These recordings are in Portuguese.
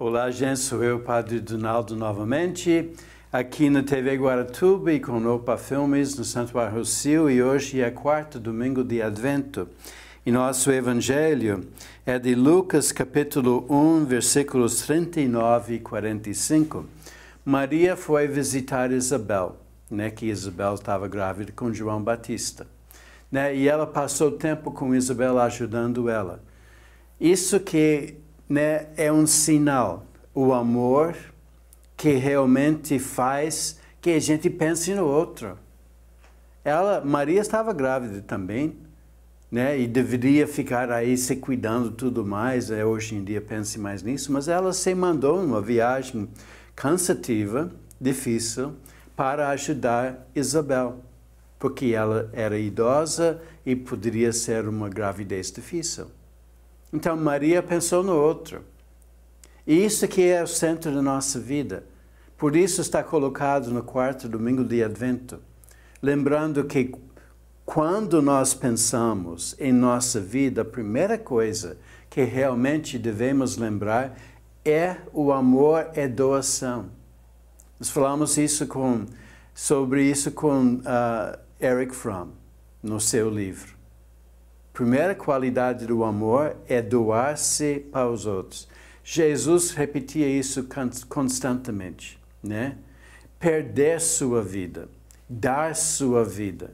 Olá, gente, sou eu, Padre Donaldo, novamente, aqui na TV Guaratuba e com Opa Filmes, no Santo Arrocio, e hoje é quarto domingo de Advento. E nosso evangelho é de Lucas, capítulo 1, versículos 39 e 45. Maria foi visitar Isabel, né, que Isabel estava grávida com João Batista. Né, e ela passou tempo com Isabel ajudando ela. Isso que né, é um sinal. O amor que realmente faz que a gente pense no outro. Ela, Maria estava grávida também, né? E deveria ficar aí se cuidando tudo mais. É, hoje em dia pense mais nisso, mas ela se mandou numa viagem cansativa, difícil, para ajudar Isabel, porque ela era idosa e poderia ser uma gravidez difícil. Então Maria pensou no outro. E isso que é o centro da nossa vida. Por isso está colocado no quarto domingo de Advento. Lembrando que quando nós pensamos em nossa vida, a primeira coisa que realmente devemos lembrar é o amor é doação. Nós falamos isso com, sobre isso com uh, Eric Fromm no seu livro primeira qualidade do amor é doar-se para os outros. Jesus repetia isso constantemente, né? Perder sua vida, dar sua vida.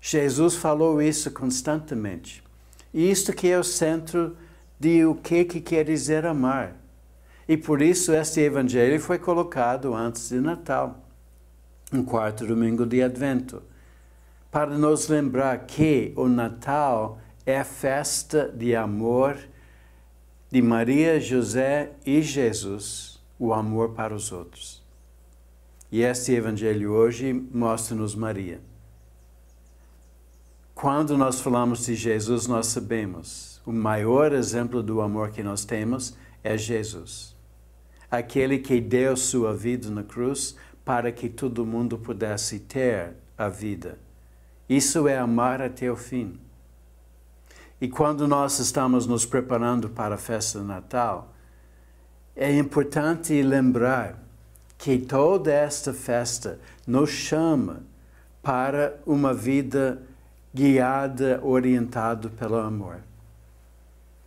Jesus falou isso constantemente. E isto que é o centro de o que, que quer dizer amar. E por isso este evangelho foi colocado antes de Natal, um quarto domingo de Advento para nos lembrar que o Natal é festa de amor de Maria, José e Jesus, o amor para os outros. E este evangelho hoje mostra-nos Maria. Quando nós falamos de Jesus, nós sabemos o maior exemplo do amor que nós temos é Jesus. Aquele que deu sua vida na cruz para que todo mundo pudesse ter a vida isso é amar até o fim. E quando nós estamos nos preparando para a festa de Natal, é importante lembrar que toda esta festa nos chama para uma vida guiada, orientada pelo amor.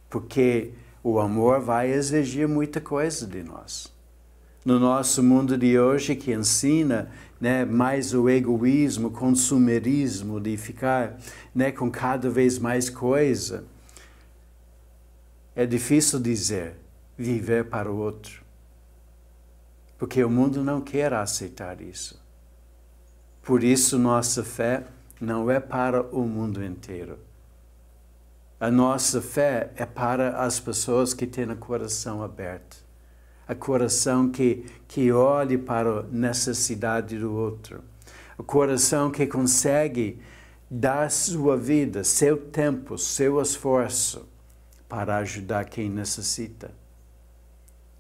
Porque o amor vai exigir muita coisa de nós no nosso mundo de hoje que ensina né, mais o egoísmo, o consumerismo, de ficar né, com cada vez mais coisa. É difícil dizer viver para o outro, porque o mundo não quer aceitar isso. Por isso, nossa fé não é para o mundo inteiro. A nossa fé é para as pessoas que têm o coração aberto a coração que, que olhe para a necessidade do outro, o coração que consegue dar sua vida, seu tempo, seu esforço para ajudar quem necessita.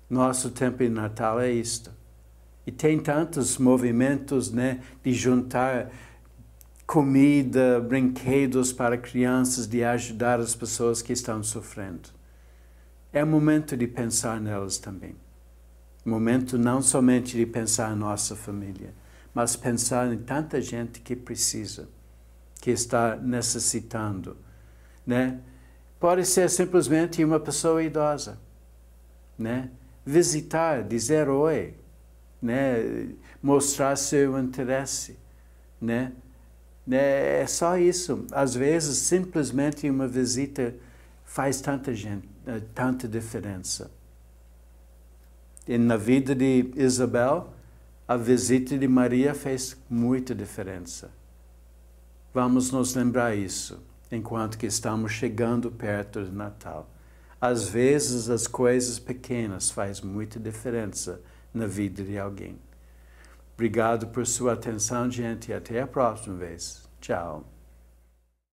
Nosso tempo de Natal é isto. E tem tantos movimentos né, de juntar comida, brinquedos para crianças, de ajudar as pessoas que estão sofrendo. É momento de pensar nelas também. Momento não somente de pensar a nossa família, mas pensar em tanta gente que precisa, que está necessitando, né? Pode ser simplesmente uma pessoa idosa, né? Visitar, dizer oi, né? Mostrar seu interesse, né? né? É só isso. Às vezes, simplesmente uma visita faz tanta gente, eh, tanta diferença. E na vida de Isabel, a visita de Maria fez muita diferença. Vamos nos lembrar isso enquanto que estamos chegando perto do Natal. Às vezes as coisas pequenas fazem muita diferença na vida de alguém. Obrigado por sua atenção, gente, e até a próxima vez. Tchau.